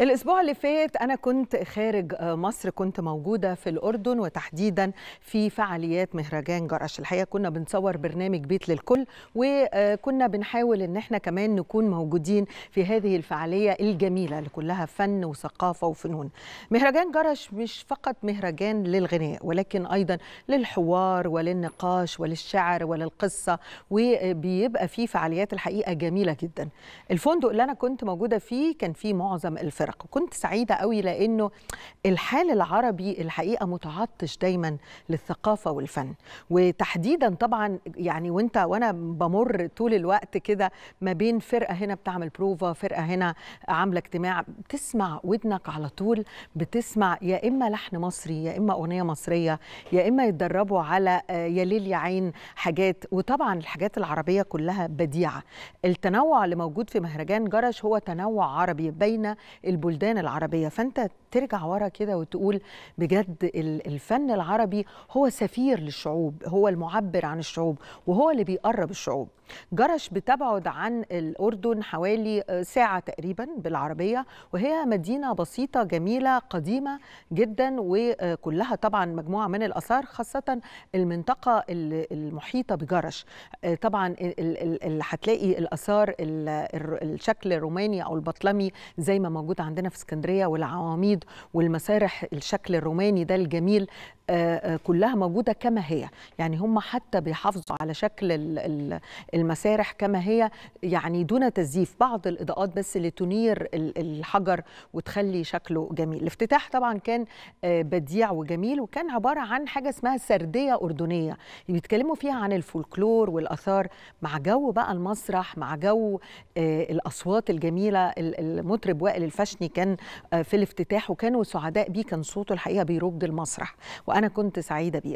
الأسبوع اللي فات أنا كنت خارج آه، مصر كنت موجودة في الأردن وتحديدا في فعاليات مهرجان جرش الحقيقة كنا بنصور برنامج بيت للكل وكنا بنحاول إن احنا كمان نكون موجودين في هذه الفعالية الجميلة اللي كلها فن وثقافة وفنون مهرجان جرش مش فقط مهرجان للغناء ولكن أيضا للحوار وللنقاش وللشعر وللقصة وبيبقى فيه فعاليات الحقيقة جميلة جدا الفندق اللي أنا كنت موجودة فيه كان فيه معظم الفن الفرق وكنت سعيدة قوي لأنه الحال العربي الحقيقة متعطش دايما للثقافة والفن وتحديدا طبعا يعني وانت وانا بمر طول الوقت كده ما بين فرقة هنا بتعمل بروفا فرقة هنا عاملة اجتماع بتسمع ودنك على طول بتسمع يا إما لحن مصري يا إما أغنية مصرية يا إما يتدربوا على يا ليل يا عين حاجات وطبعا الحاجات العربية كلها بديعة التنوع اللي موجود في مهرجان جرش هو تنوع عربي بين البلدان العربيه فانت ترجع ورا كده وتقول بجد الفن العربي هو سفير للشعوب هو المعبر عن الشعوب وهو اللي بيقرب الشعوب جرش بتبعد عن الاردن حوالي آه، ساعه تقريبا بالعربيه وهي مدينه بسيطه جميله قديمه جدا وكلها طبعا مجموعه من الاثار خاصه المنطقه المحيطه بجرش آه، طبعا هتلاقي الاثار الشكل الروماني او البطلمي زي ما موجود عندنا في اسكندريه والعواميد والمسارح الشكل الروماني ده الجميل آه، آه، كلها موجوده كما هي يعني هم حتى بيحافظوا على شكل المسارح كما هي يعني دون تزييف بعض الاضاءات بس اللي تنير الحجر وتخلي شكله جميل الافتتاح طبعا كان آه، بديع وجميل وكان عباره عن حاجه اسمها سرديه اردنيه بيتكلموا فيها عن الفولكلور والاثار مع جو بقى المسرح مع جو الاصوات الجميله المطرب وائل الفشني كان في الافتتاح وكانوا سعداء بيه كان صوته الحقيقه بيرد المسرح وانا كنت سعيده بيه